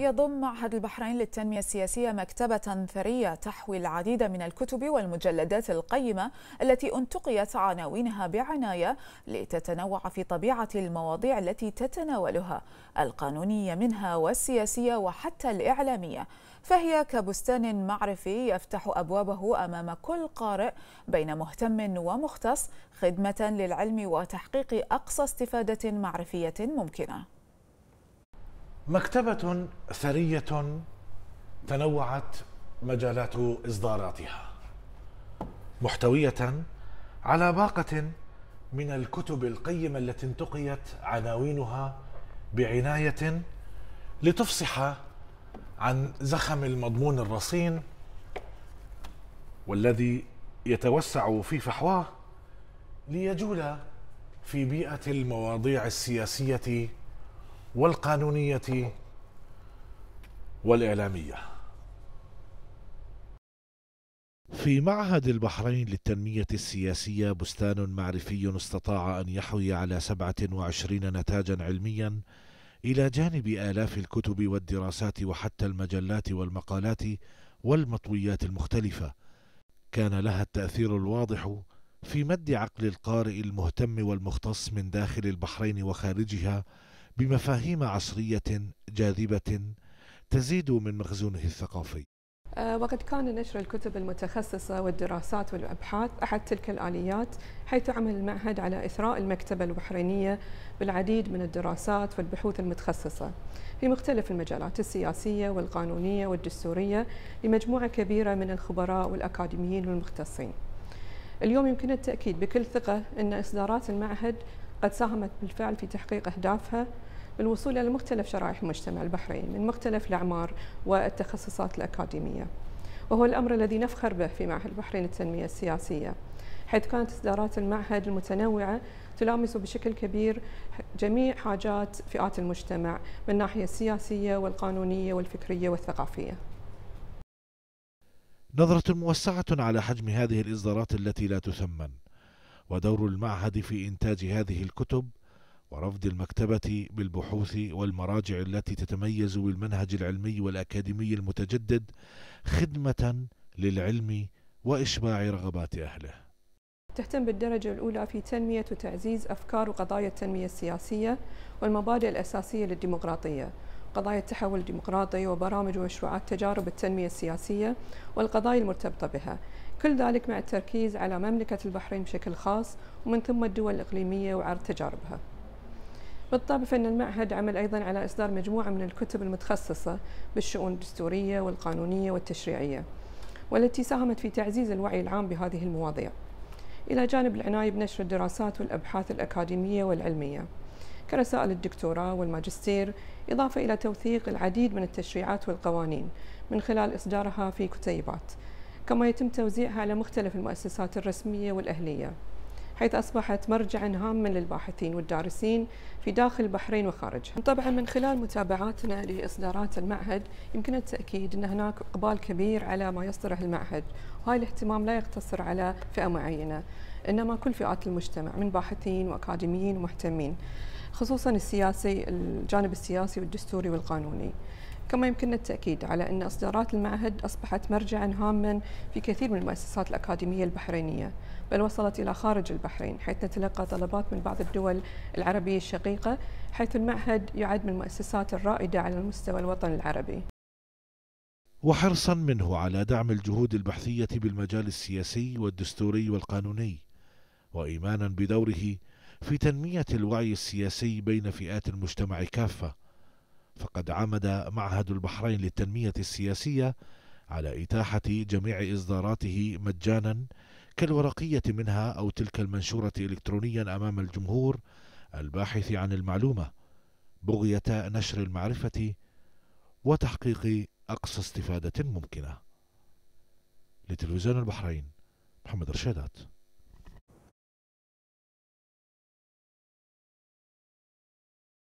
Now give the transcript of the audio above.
يضم معهد البحرين للتنمية السياسية مكتبة ثرية تحوي العديد من الكتب والمجلدات القيمة التي انتقيت عناوينها بعناية لتتنوع في طبيعة المواضيع التي تتناولها القانونية منها والسياسية وحتى الإعلامية فهي كبستان معرفي يفتح أبوابه أمام كل قارئ بين مهتم ومختص خدمة للعلم وتحقيق أقصى استفادة معرفية ممكنة مكتبة ثرية تنوعت مجالات إصداراتها محتوية على باقة من الكتب القيمة التي انتقيت عناوينها بعناية لتفصح عن زخم المضمون الرصين والذي يتوسع في فحواه ليجول في بيئة المواضيع السياسية والقانونية والإعلامية في معهد البحرين للتنمية السياسية بستان معرفي استطاع أن يحوي على 27 نتاجا علميا إلى جانب آلاف الكتب والدراسات وحتى المجلات والمقالات والمطويات المختلفة كان لها التأثير الواضح في مد عقل القارئ المهتم والمختص من داخل البحرين وخارجها بمفاهيم عصرية جاذبة تزيد من مخزونه الثقافي أه، وقد كان نشر الكتب المتخصصة والدراسات والأبحاث أحد تلك الآليات حيث عمل المعهد على إثراء المكتبة البحرينية بالعديد من الدراسات والبحوث المتخصصة في مختلف المجالات السياسية والقانونية والدستورية لمجموعة كبيرة من الخبراء والأكاديميين والمختصين اليوم يمكن التأكيد بكل ثقة أن إصدارات المعهد قد ساهمت بالفعل في تحقيق أهدافها بالوصول إلى مختلف شرائح المجتمع البحرين من مختلف الأعمار والتخصصات الأكاديمية وهو الأمر الذي نفخر به في معهد البحرين للتنمية السياسية حيث كانت إصدارات المعهد المتنوعة تلامس بشكل كبير جميع حاجات فئات المجتمع من الناحية السياسية والقانونية والفكرية والثقافية نظرة موسعة على حجم هذه الإصدارات التي لا تثمن ودور المعهد في إنتاج هذه الكتب ورفض المكتبة بالبحوث والمراجع التي تتميز بالمنهج العلمي والأكاديمي المتجدد خدمة للعلم وإشباع رغبات أهله تهتم بالدرجة الأولى في تنمية وتعزيز أفكار وقضايا التنمية السياسية والمبادئ الأساسية للديمقراطية قضايا التحول الديمقراطي وبرامج ومشروعات تجارب التنمية السياسية والقضايا المرتبطة بها كل ذلك مع التركيز على مملكة البحرين بشكل خاص ومن ثم الدول الإقليمية وعرض تجاربها بالطبع فإن المعهد عمل أيضا على إصدار مجموعة من الكتب المتخصصة بالشؤون الدستورية والقانونية والتشريعية والتي ساهمت في تعزيز الوعي العام بهذه المواضيع إلى جانب العناية بنشر الدراسات والأبحاث الأكاديمية والعلمية كرسائل الدكتوراه والماجستير إضافة إلى توثيق العديد من التشريعات والقوانين من خلال إصدارها في كتيبات كما يتم توزيعها على مختلف المؤسسات الرسمية والأهلية حيث أصبحت مرجعا هاما للباحثين والدارسين في داخل البحرين وخارجها طبعا من خلال متابعاتنا لإصدارات المعهد يمكن التأكيد أن هناك إقبال كبير على ما يصدره المعهد وهاي الاهتمام لا يقتصر على فئة معينة إنما كل فئات المجتمع من باحثين وأكاديميين ومهتمين خصوصا السياسي الجانب السياسي والدستوري والقانوني كما يمكننا التأكيد على أن إصدارات المعهد أصبحت مرجعا هاما في كثير من المؤسسات الأكاديمية البحرينية بل وصلت إلى خارج البحرين حيث نتلقى طلبات من بعض الدول العربية الشقيقة حيث المعهد يعد من المؤسسات الرائدة على المستوى الوطني العربي وحرصا منه على دعم الجهود البحثية بالمجال السياسي والدستوري والقانوني وإيمانا بدوره في تنمية الوعي السياسي بين فئات المجتمع كافة فقد عمد معهد البحرين للتنمية السياسية على إتاحة جميع إصداراته مجانا كالورقية منها أو تلك المنشورة إلكترونيا أمام الجمهور الباحث عن المعلومة بغية نشر المعرفة وتحقيق أقصى استفادة ممكنة لتلفزيون البحرين محمد رشادات